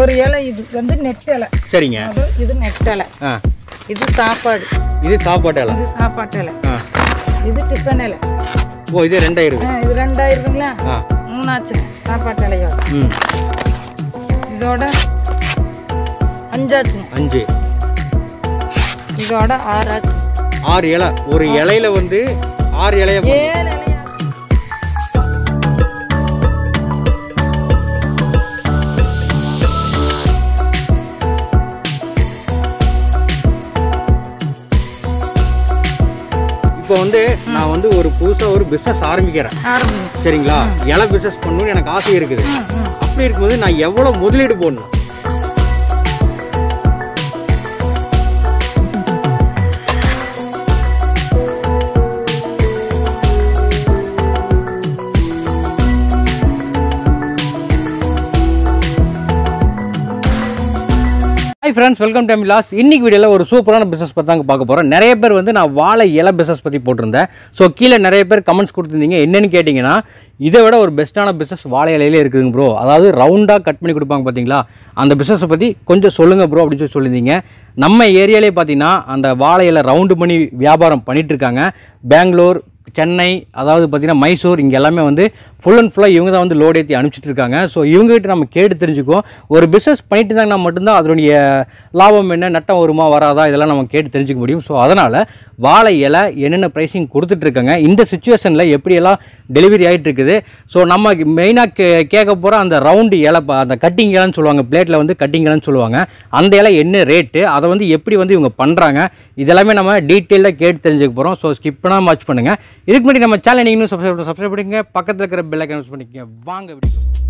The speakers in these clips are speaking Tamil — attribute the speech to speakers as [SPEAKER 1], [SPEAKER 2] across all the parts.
[SPEAKER 1] ஒரு இலை இது வந்து நெட்டலை சரிங்க இது நெட்டலை இது சாப்பாடு
[SPEAKER 2] இது சாப்பாட்டு இலை
[SPEAKER 1] இது சாப்பாட்டு இலை இது டிஃபன் இலை
[SPEAKER 2] ஓ இது ரெண்டாயிரம்
[SPEAKER 1] இது ரெண்டாயிரங்களா மூணாச்சு சாப்பாட்டு இலையோ இதோட அஞ்சாச்சு அஞ்சு இதோட ஆறாச்சு
[SPEAKER 2] ஆறு இலை ஒரு இலையில வந்து ஆறு
[SPEAKER 1] இலைய ஏழு
[SPEAKER 2] இப்போ வந்து நான் வந்து ஒரு புதுசா ஒரு பிசினஸ் ஆரம்பிக்கிறேன் சரிங்களா இலை பிசினஸ் பண்ணணும்னு எனக்கு ஆசை இருக்குது அப்படி இருக்கும்போது நான் எவ்வளவு முதலீடு போடணும் ஃப்ரெண்ட்ஸ் வெல்கம் டைம் லாஸ் இன்றைக்கி வீடியோவில் ஒரு சூப்பரான பிஸ்னஸ் பற்றி தாங்க பார்க்க போகிறோம் நிறைய பேர் வந்து நான் வாழை இலை பிஸ்னஸ் பற்றி போட்டிருந்தேன் ஸோ கீழே நிறைய பேர் கமெண்ட்ஸ் கொடுத்துருந்தீங்க என்னென்னு கேட்டிங்கன்னா இதை விட ஒரு பெஸ்ட்டான பிஸ்னஸ் வாழை இலையிலே இருக்குதுங்க ப்ரோ அதாவது ரவுண்டாக கட் பண்ணி கொடுப்பாங்க பார்த்தீங்களா அந்த பிஸ்னஸை பற்றி கொஞ்சம் சொல்லுங்கள் ப்ரோ அப்படின்னு சொல்லி சொல்லியிருந்தீங்க நம்ம ஏரியாலே பார்த்தீங்கன்னா அந்த வாழை இலை ரவுண்டு பண்ணி வியாபாரம் பண்ணிகிட்ருக்காங்க பெங்களூர் சென்னை அதாவது பார்த்திங்கன்னா மைசூர் இங்கே எல்லாமே வந்து ஃபுல் அண்ட் ஃபுல்லாக இவங்க தான் வந்து லோட் ஏற்றி அனுப்பிச்சிட்ருக்காங்க ஸோ இவங்ககிட்ட நம்ம கேட்டு தெரிஞ்சுக்குவோம் ஒரு பிஸ்னஸ் பண்ணிட்டு இருந்தாங்கன்னா மட்டும்தான் அதனுடைய லாபம் என்ன நட்டம் வருமா வராதா இதெல்லாம் நம்ம கேட்டு தெரிஞ்சுக்க முடியும் ஸோ அதனால் வாழை இலை என்னென்ன ப்ரைஸிங் கொடுத்துட்ருக்கங்க இந்த சுச்சுவேஷனில் எப்படியெல்லாம் டெலிவரி ஆகிட்டு இருக்குது ஸோ நம்ம மெயினாக கே கேட்க போகிற அந்த ரவுண்டு இலை அந்த கட்டிங் இலைன்னு சொல்லுவாங்க பிளேட்டில் வந்து கட்டிங் இலைன்னு சொல்லுவாங்க அந்த இலை என்ன ரேட்டு அதை வந்து எப்படி வந்து இவங்க பண்ணுறாங்க இதெல்லாமே நம்ம டீட்டெயிலாக கேட்டு தெரிஞ்சுக்க போகிறோம் ஸோ ஸ்கிப் பண்ணாமல் வாட்ச் பண்ணுங்கள் இதுக்கு முன்னாடி நம்ம சேனல் நீங்களும் சப்ஸ்கிரைப் சப்ஸ்கிரைப் பண்ணிங்க பக்கத்தில் இருக்கிற பெல்லைக்கன் யூஸ் பண்ணிக்கங்க வாங்க வீடியோ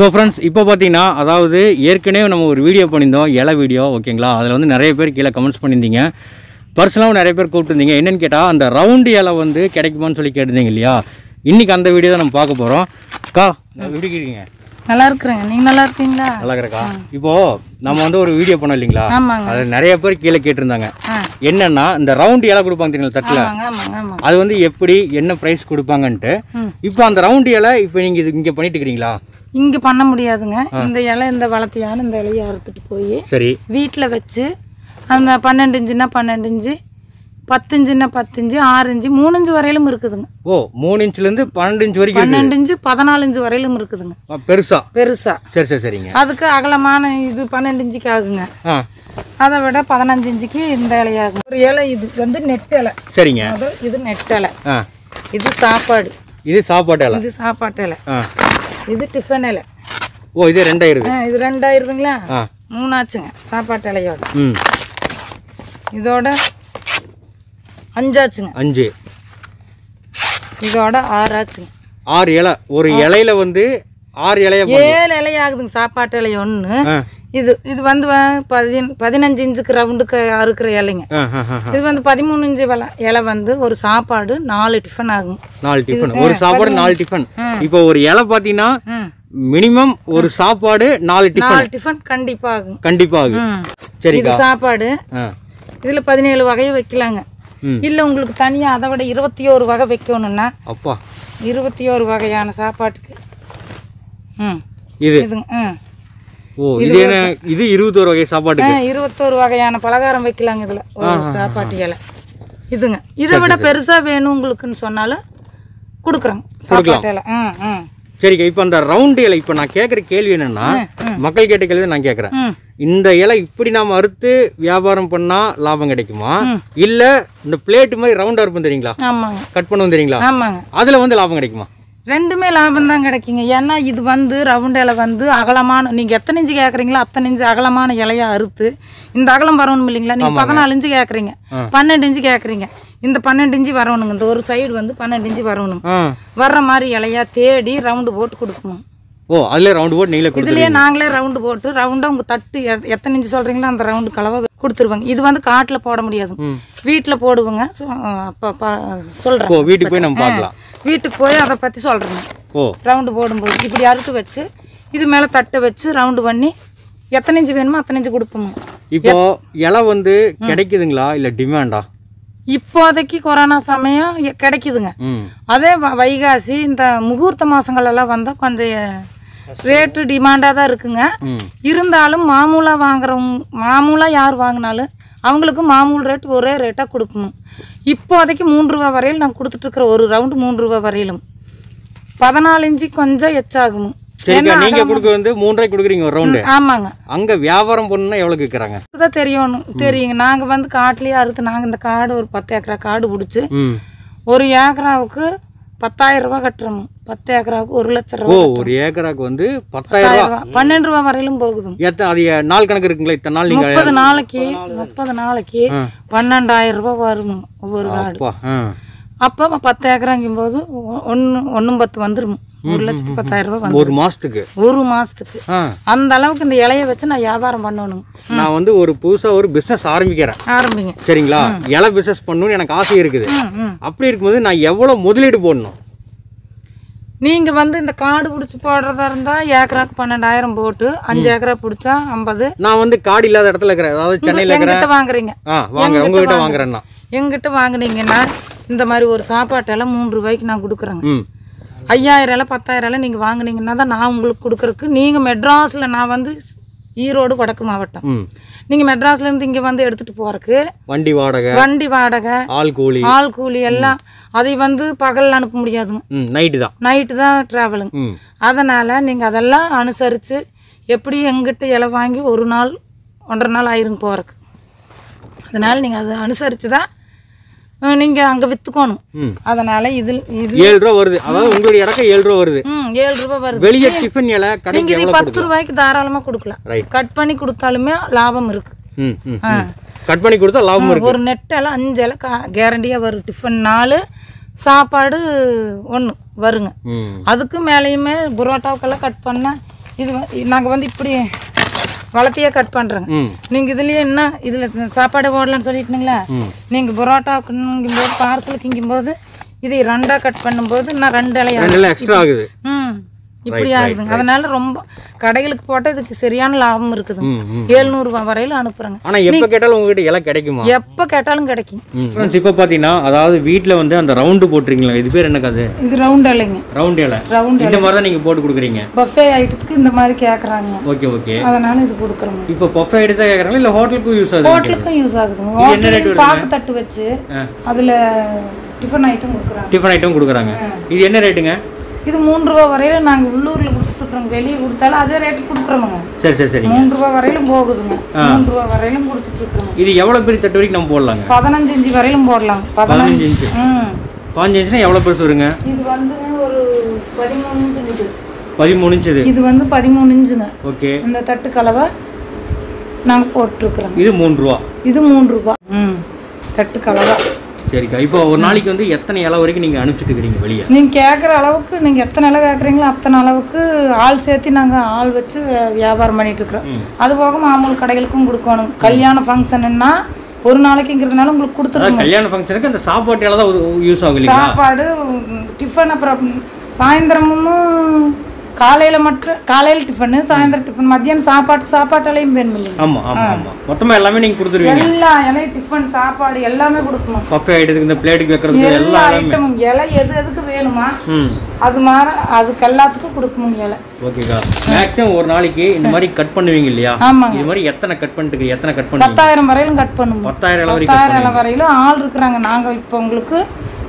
[SPEAKER 2] ஸோ ஃப்ரெண்ட்ஸ் இப்போ பார்த்தீங்கன்னா அதாவது ஏற்கனவே நம்ம ஒரு வீடியோ பண்ணியிருந்தோம் இலை வீடியோ ஓகேங்களா அதில் வந்து நிறைய பேர் கீழே கமெண்ட்ஸ் பண்ணியிருந்தீங்க பர்சனலாகவும் நிறைய பேர் கூப்பிட்டுருந்தீங்க என்னென்னு கேட்டால் அந்த ரவுண்டு இலை வந்து கிடைக்குமான்னு சொல்லி கேட்டிருந்தீங்க இல்லையா இன்றைக்கி அந்த வீடியோ தான் நம்ம பார்க்க போகிறோம் அக்கா எப்படி கேட்குங்க
[SPEAKER 1] நல்லா இருக்கிறேங்க நீங்கள் நல்லா இருக்கீங்களா
[SPEAKER 2] நல்லா இருக்கிறக்கா இப்போது நம்ம வந்து ஒரு வீடியோ பண்ணோம் இல்லைங்களா அது நிறைய பேர் கீழே கேட்டிருந்தாங்க என்னன்னா இந்த ரவுண்ட் இலை கொடுப்பாங்க தெரியுங்களா தட்டில் அது வந்து எப்படி என்ன ப்ரைஸ் கொடுப்பாங்கன்ட்டு இப்போ அந்த ரவுண்ட் இலை இப்போ நீங்கள் இது இங்கே பண்ணிட்டு இருக்கிறீங்களா
[SPEAKER 1] இங்கே பண்ண முடியாதுங்க இந்த இலை இந்த வளர்த்தியான இந்த இலையை அறுத்துட்டு போய் சரி வீட்டில் வச்சு அந்த பன்னெண்டு இன்ச்சுன்னா பன்னெண்டு இஞ்சு பத்து இன்ச்சுன்னா பத்து இஞ்சு ஆறு இன்ச்சு மூணு இஞ்சு வரையிலும் இருக்குதுங்க
[SPEAKER 2] ஓ மூணு இன்ச்சுலேருந்து பன்னெண்டு இன்ச்சு வரைக்கும் பன்னெண்டு
[SPEAKER 1] இன்ச்சு பதினாலு இஞ்சு வரையிலும் இருக்குதுங்க பெருசா பெருசா சரி சரி சரிங்க அதுக்கு அகலமான இது பன்னெண்டு இஞ்சுக்கு ஆகுங்க அதை விட பதினஞ்சு இஞ்சுக்கு இந்த இலையாகும் ஒரு இலை இது வந்து நெட் இலை சரிங்க இது நெட் இலை இது சாப்பாடு
[SPEAKER 2] இது சாப்பாட்டு இலை இது
[SPEAKER 1] சாப்பாட்டு இலை இது டிஃபன் இலை
[SPEAKER 2] ஓ இது ரெண்டாயிரம்
[SPEAKER 1] இது ரெண்டாயிருதுங்களா மூணாச்சுங்க சாப்பாட்டு இலையோட இதோட அஞ்சாச்சுங்க அஞ்சு இதோட ஆறாச்சுங்க
[SPEAKER 2] ஆறு இலை ஒரு இலையில வந்து ஆறு இலைய ஏழு
[SPEAKER 1] இலையாகுதுங்க சாப்பாட்டு இலைய ஒன்று இது இது வந்து பதினஞ்சு இன்ச்சுக்கு ரவுண்டுக்கு அறுக்கிற இலைங்க இது வந்து பதிமூணு இன்ச்சு இலை இலை வந்து ஒரு சாப்பாடு நாலு டிஃபன் ஆகும்
[SPEAKER 2] நாலு டிஃபன் ஒரு சாப்பாடு நாலு டிஃபன் இப்போ ஒரு இலை பார்த்தீங்கன்னா மினிமம் ஒரு சாப்பாடு நாலு டிஃபன் நாலு
[SPEAKER 1] டிஃபன் கண்டிப்பாகும்
[SPEAKER 2] கண்டிப்பாகும் சரி இது
[SPEAKER 1] சாப்பாடு இதில் பதினேழு வகையை வைக்கலாங்க இல்லை உங்களுக்கு தனியாக அதை விட இருபத்தி ஓரு வகை வைக்கணும்னா அப்பா இருபத்தி ஒரு வகையான சாப்பாட்டுக்கு ம் இது ம்
[SPEAKER 2] ஓ இது என்ன இது இருபத்தோரு வகை சாப்பாடு
[SPEAKER 1] இருபத்தோரு வகையான பலகாரம் வைக்கலாங்க இதில் ஒரு சாப்பாட்டு இலை இதுங்க இதை விட பெருசாக வேணும் உங்களுக்குன்னு சொன்னாலும் கொடுக்குறோங்க சாப்பாட்டு இலை ம் ம்
[SPEAKER 2] சரிக்கா இப்போ அந்த ரவுண்ட் இலை இப்போ நான் கேட்குற கேள்வி என்னென்னா மக்கள் கேட்ட கேள்வி நான் கேட்குறேன் இந்த இலை இப்படி நாம் அறுத்து வியாபாரம் பண்ணால் லாபம் கிடைக்குமா இல்லை இந்த பிளேட்டு மாதிரி ரவுண்டாக இருக்கும் தெரியுங்களா கட் பண்ணுவோம் தெரியுங்களா அதில் வந்து லாபம் கிடைக்குமா
[SPEAKER 1] ரெண்டுமே லாபம் தான் கிடைக்குங்க ஏன்னா இது வந்து ரவுண்ட் இலை வந்து அகலமான நீங்கள் எத்தனை இஞ்சு கேட்குறீங்களோ அத்தனை இஞ்சு அகலமான இலையாக அறுத்து இந்த அகலம் வரணும் இல்லைங்களா நீங்கள் பதினாலு இஞ்சு கேட்குறீங்க பன்னெண்டு இஞ்சு கேட்குறீங்க இந்த பன்னெண்டு இஞ்சி வரணுங்க இந்த ஒரு சைடு வந்து பன்னெண்டு இஞ்சி வரணும் வர்ற மாதிரி இலையா தேடி ரவுண்டு போட்டு கொடுக்கணும்
[SPEAKER 2] ஓ அதுலேயே ரவுண்டு போட்டு நீங்களே இதுலேயே நாங்களே
[SPEAKER 1] ரவுண்டு போட்டு ரவுண்டாக உங்கள் தட்டு எத்தனை இஞ்சு சொல்கிறீங்களோ அந்த ரவுண்டு கலவை கொடுத்துருவாங்க இது வந்து காட்டில் போட முடியாது வீட்டில் போடுவோங்க அப்போ சொல்கிறேன் வீட்டுக்கு போய் நம்ம பார்க்கலாம் வீட்டுக்கு போய் அதை பற்றி சொல்கிறேன் ஓ ரவுண்டு போடும்போது இப்படி அறுத்து வச்சு இது மேலே தட்டை வச்சு ரவுண்டு பண்ணி எத்தனை இஞ்சு வேணுமோ அத்தனை இஞ்சு கொடுப்போம்
[SPEAKER 2] இப்போ இலை வந்து கிடைக்குதுங்களா இல்லை டிமாண்டா
[SPEAKER 1] இப்போதைக்கு கொரோனா சமயம் கிடைக்குதுங்க அதே வைகாசி இந்த முகூர்த்த மாதங்களெல்லாம் வந்தால் கொஞ்சம் ரேட்டு டிமாண்டாக தான் இருக்குங்க இருந்தாலும் மாமூலாக வாங்குறவங்க மாமூலாக யார் வாங்கினாலும் அவங்களுக்கு மாமூல் ரேட் ஒரே ரேட்டாக கொடுக்கணும் இப்போதைக்கு மூன்று ரூபா வரையில் நான் கொடுத்துட்ருக்குற ஒரு ரவுண்டு மூன்று ரூபா வரையிலும் பதினாலு கொஞ்சம் எச்சாகணும்
[SPEAKER 2] மூன்றரை கொடுக்குறீங்க ஒரு ரவுண்டு
[SPEAKER 1] ஆமாங்க வியாபாரம் தெரியணும் தெரியுங்க வந்து இந்த காடு ஒரு பத்து ஏக்கரா காடு பிடிச்சி ஒரு ஏக்கராவுக்கு பத்தாயிரம் ரூபாய் கட்டுறோம் பத்து ஏக்கராவுக்கு ஒரு லட்ச ரூபா ஓ ஒரு
[SPEAKER 2] ஏக்கராவுக்கு வந்து பத்தாயிரம் ரூபா
[SPEAKER 1] பன்னெண்டு ரூபா வரையிலும் போகுது
[SPEAKER 2] எத்தனை அது நாள் கணக்கு இருக்குங்களா இத்தனை நாள் நீங்கள் முப்பது நாளைக்கு
[SPEAKER 1] முப்பது நாளைக்கு பன்னெண்டாயிரம் ரூபா வரும் ஒவ்வொரு காடு அப்போ பத்து ஏக்கராங்கும் போது ஒன்று ஒன்றும் பத்து வந்துடும் ஒரு லட்சத்து பத்தாயிரம் ரூபாய் ஒரு மாசத்துக்கு ஒரு மாசத்துக்கு அந்த அளவுக்கு இந்த இலைய வச்சு நான் வியாபாரம் பண்ணணும்
[SPEAKER 2] நான் வந்து ஒரு புதுசா ஒரு பிசினஸ் ஆரம்பிக்கிறேன் ஆரம்பிங்க சரிங்களா இலை பிசினஸ் பண்ணணும்னு எனக்கு ஆசை இருக்குது அப்படி இருக்கும்போது நான் எவ்வளவு முதலீடு போடணும்
[SPEAKER 1] நீங்கள் வந்து இந்த காடு பிடிச்சி போடுறதா இருந்தால் ஏக்கராக்கு பன்னெண்டாயிரம் போட்டு அஞ்சு ஏக்கரா பிடிச்சா ஐம்பது
[SPEAKER 2] நான் வந்து காடு இல்லாத இடத்துல இருக்கிறேன் அதாவது சென்னையில் எங்கிட்ட வாங்குறீங்க வாங்குறேன் உங்ககிட்ட வாங்குறேன்னா
[SPEAKER 1] எங்கிட்ட வாங்குனீங்கன்னா இந்த மாதிரி ஒரு சாப்பாட்டெல்லாம் மூணு ரூபாய்க்கு நான் கொடுக்குறேங்க ஐயாயிரம் எல்லாம் பத்தாயிரம் எல்லாம் நீங்கள் வாங்கினீங்கன்னா தான் நான் உங்களுக்கு கொடுக்குறக்கு நீங்கள் மெட்ராஸில் நான் வந்து ஈரோடு வடக்கு மாவட்டம் நீங்கள் மெட்ராஸ்லேருந்து இங்கே வந்து எடுத்துகிட்டு போகிறக்கு
[SPEAKER 2] வண்டி வாடகை வண்டி வாடகை ஆள் கூலி ஆள் கூலி எல்லாம்
[SPEAKER 1] அதை வந்து பகலில் அனுப்ப முடியாதுங்க நைட்டு தான் நைட்டு தான் ட்ராவலுங்க அதனால் நீங்கள் அதெல்லாம் அனுசரித்து எப்படி எங்கிட்ட இலை வாங்கி ஒரு நாள் ஒன்றரை நாள் ஆயிருங்க போகிறக்கு அதனால் நீங்கள் அதை அனுசரித்து தான் நீங்கள் அங்கே விற்றுக்கணும் அதனால் இதில் இது ஏழு ரூபா வருது அதாவது உங்களுடைய இறக்க ஏழு
[SPEAKER 2] ரூபா வருது ம்
[SPEAKER 1] ஏழு ரூபா வருது வெளியே டிஃபன் இலை நீங்கள் இது பத்து ரூபாய்க்கு தாராளமாக கொடுக்கலாம் கட் பண்ணி கொடுத்தாலுமே லாபம்
[SPEAKER 2] இருக்குது கட் பண்ணி கொடுத்தா லாபம் இருக்கு ஒரு
[SPEAKER 1] நெட்டெல்லாம் அஞ்சு இலை கேரண்டியாக வரும் டிஃபன் நாலு சாப்பாடு ஒன்று வருங்க அதுக்கு மேலேயுமே புரோட்டாவுக்கெல்லாம் கட் பண்ணால் இது நாங்கள் வந்து இப்படி வளத்தையே கட் பண்ணுறேங்க நீங்கள் இதுலேயே என்ன இதில் சாப்பாடு போடலான்னு சொல்லிட்டுங்களா நீங்கள் பார்சலுக்குங்கும் போது இதை ரெண்டாக கட் பண்ணும்போது நான் ரெண்டு இலையா எக்ஸ்ட்ரா ஆகுது ம் இப்படி ஆகுதுங்க அதனால ரொம்ப கடைகளுக்கு போட்டால் இதுக்கு சரியான லாபம் இருக்குது ஏழ்நூறு வரையில அனுப்புறாங்க ஆனால் எப்போ கேட்டாலும்
[SPEAKER 2] உங்ககிட்ட இலை கிடைக்குமா
[SPEAKER 1] எப்போ கேட்டாலும் கிடைக்கும்
[SPEAKER 2] இப்போ பார்த்தீங்கன்னா அதாவது வீட்டில் வந்து அந்த ரவுண்டு போட்டுருங்களா இது பேர் என்ன கதை
[SPEAKER 1] இது ரவுண்ட் இலைங்க
[SPEAKER 2] ரவுண்ட் இலை ரவுண்ட் இந்த மாதிரி தான் நீங்கள் போட்டு கொடுக்குறீங்க
[SPEAKER 1] பஃபே ஐட்டத்துக்கு இந்த மாதிரி கேட்குறாங்க ஓகே ஓகே அதனால இது கொடுக்குறோம்
[SPEAKER 2] இப்போ பஃபே தான் கேட்குறாங்க இல்லை ஹோட்டலுக்கும் யூஸ் ஆகுது ஹோட்டலுக்கும்
[SPEAKER 1] யூஸ் ஆகுதுங்க பாக்கு தட்டு வச்சு அதில் டிஃபன் ஐட்டம் கொடுக்குறாங்க
[SPEAKER 2] டிஃபன் ஐட்டம் கொடுக்குறாங்க இது என்ன ரேட்டுங்க
[SPEAKER 1] இது மூணு ரூபா வரையில நாங்கள் உள்ளூரில் கொடுத்துட்ருக்கோங்க வெளியே கொடுத்தாலும் அதே ரேட் கொடுக்குறோங்க
[SPEAKER 2] சரி சரி சரி மூணு ரூபா
[SPEAKER 1] வரையிலும் போகுதுங்க மூணு ரூபா வரையிலும் கொடுத்துட்ருக்கோங்க
[SPEAKER 2] இது எவ்வளோ பெரிய தட்டு வரைக்கும் நம்ம போடலாங்க
[SPEAKER 1] பதினஞ்சு இன்ச்சு வரையிலும் போடலாம் பதினஞ்சு இன்ச்சு ம்
[SPEAKER 2] பதினஞ்சு இன்ச்சுனா எவ்வளோ பெருசு வருங்க
[SPEAKER 1] இது வந்து ஒரு பதிமூணு இன்ச்சு
[SPEAKER 2] பதிமூணு இன்ச்சு இது
[SPEAKER 1] வந்து பதிமூணு இன்ச்சுங்க ஓகே இந்த தட்டு கலவை நாங்கள் போட்டிருக்குறோம் இது மூணு ரூபா இது மூணு ரூபா ம் தட்டு கலவை
[SPEAKER 2] சரிக்கா இப்போ ஒரு நாளைக்கு வந்து எத்தனை இலை வரைக்கும் நீங்கள் அனுப்பிச்சிட்டு இருக்கிறீங்க வெளியே
[SPEAKER 1] நீங்கள் கேட்குற அளவுக்கு நீங்கள் எத்தனை இலை கேட்குறீங்களோ அத்தனை அளவுக்கு ஆள் சேர்த்து நாங்கள் ஆள் வச்சு வியாபாரம் பண்ணிகிட்ருக்குறோம் அது போக மாமூல் கடைகளுக்கும் கொடுக்கணும் கல்யாண ஃபங்க்ஷனுன்னா ஒரு நாளைக்குங்கிறதுனால உங்களுக்கு கொடுத்துருவோம் கல்யாண
[SPEAKER 2] ஃபங்க்ஷனுக்கு அந்த சாப்பாட்டு இலை தான் யூஸ் ஆகும் சாப்பாடு
[SPEAKER 1] டிஃபன் அப்புறம் சாயந்தரமும் காலையில் மட்டும் காலையில் டிஃபனு சாயந்தரம் டிஃபன் மதியானம் சாப்பாட்டு சாப்பாட்டாலையும் வேணும் இல்லைங்க
[SPEAKER 2] ஆமாம் ஆமாம் ஆமாம் மொத்தமாக எல்லாமே நீங்கள் கொடுத்துருவீங்க
[SPEAKER 1] எல்லா இலையும் டிஃபன் சாப்பாடு எல்லாமே கொடுக்கணும்
[SPEAKER 2] பஃபே ஐட்டத்துக்கு இந்த பிளேட்டுக்கு வைக்கிறது எல்லா ஐட்டமும்
[SPEAKER 1] இலை எது எதுக்கு வேணுமா அது மாதிரி அதுக்கு எல்லாத்துக்கும் கொடுக்கணும் இலை
[SPEAKER 2] ஓகேக்கா மேக்ஸிமம் ஒரு நாளைக்கு இந்த மாதிரி கட் பண்ணுவீங்க இல்லையா ஆமாங்க இது மாதிரி எத்தனை கட் பண்ணிட்டு எத்தனை கட் பண்ணுவீங்க பத்தாயிரம்
[SPEAKER 1] வரையிலும் கட் பண்ணுவோம்
[SPEAKER 2] பத்தாயிரம் பத்தாயிரம்
[SPEAKER 1] வரையிலும் ஆள் இருக்கிறாங்க நாங்கள் இப்போ உங்களுக்கு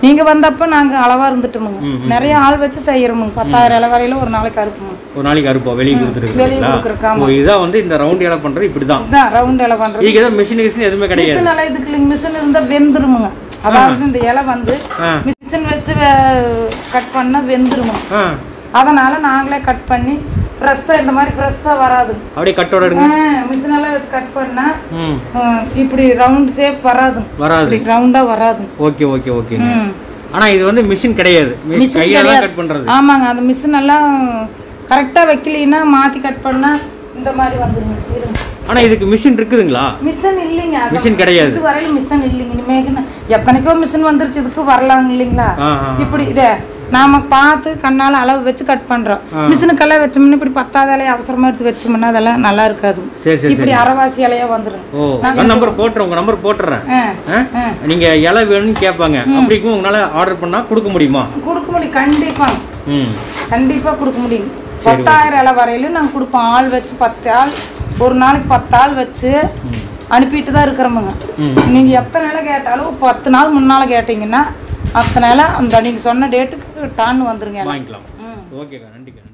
[SPEAKER 1] நீங்க வந்தப்ப நாங்க அளவா இருந்துட்டோம் நிறைய ஆள் வச்சு செய்யறோம் பத்தாயிரம் இலை வரையில ஒரு நாளைக்கு அறுப்போம்
[SPEAKER 2] ஒரு நாளைக்கு அறுப்போம் வெளியே கொடுத்துருக்கோம் வெளியே இதான் வந்து இந்த ரவுண்ட் இலை பண்றது இப்படிதான்
[SPEAKER 1] தான் ரவுண்ட் இலை பண்றது இங்க எதாவது
[SPEAKER 2] மிஷின் கிஷின் எதுவுமே கிடையாது மிஷின்
[SPEAKER 1] இலை இதுக்கு மிஷின் இருந்தால் வெந்துருமுங்க அதாவது இந்த இலை வந்து மிஷின் வச்சு கட் பண்ணா வெந்துருமுங்க அதனால நாங்களே கட் பண்ணி ஃப்ரெஷ்ஷாக இந்த மாதிரி ஃப்ரெஷ்ஷாக வராது
[SPEAKER 2] அப்படியே கட் எடுங்க
[SPEAKER 1] மிஷினெல்லாம் வச்சு கட் பண்ணா இப்படி ரவுண்ட் ஷேப் வராது வராது ரவுண்டா வராது
[SPEAKER 2] ஓகே ஓகே ஓகே ஆனா இது வந்து மிஷின் கிடையாது கையால கட் பண்றது
[SPEAKER 1] ஆமாங்க அந்த மிஷின் எல்லாம் கரெக்டா வைக்கலினா மாத்தி கட் பண்ணா இந்த மாதிரி வந்துருங்க ஆனா
[SPEAKER 2] இதுக்கு மிஷின் இருக்குதுங்களா
[SPEAKER 1] மிஷின் இல்லைங்க மிஷின் கிடையாது இது வரையில மிஷின் இல்லைங்க இனிமே எத்தனைக்கோ மிஷின் வந்துருச்சு இதுக்கு வரலாம் இல்லைங்களா இப்படி இதே நாம பார்த்து கண்ணால் அளவு வச்சு கட் பண்றோம் மிஷினுக்கெல்லாம் வச்சோம்னா இப்படி பத்தாத இலையை அவசரமா எடுத்து வச்சோம்னா அதெல்லாம் நல்லா இருக்காது இப்படி அரைவாசி இலையா வந்துடும் நம்பர்
[SPEAKER 2] போட்டுறேன் உங்க நம்பர் போட்டுறேன் நீங்க இலை வேணும்னு கேட்பாங்க அப்படிக்கும் உங்களால ஆர்டர் பண்ணா கொடுக்க முடியுமா
[SPEAKER 1] கொடுக்க முடியும் கண்டிப்பா கண்டிப்பா கொடுக்க முடியும் பத்தாயிரம் இலை வரையிலும் நாங்கள் கொடுப்போம் ஆள் வச்சு பத்து ஆள் ஒரு நாளைக்கு பத்து ஆள் வச்சு அனுப்பிட்டு தான் இருக்கிறோமுங்க நீங்கள் எத்தனை இலை கேட்டாலும் பத்து நாள் முன்னால் கேட்டிங்கன்னா அதனால் அந்த நீங்கள் சொன்ன டேட்டுக்கு டான்னு வந்துருங்க வாங்கிக்கலாம் ஓகேக்கா நன்றிக்கா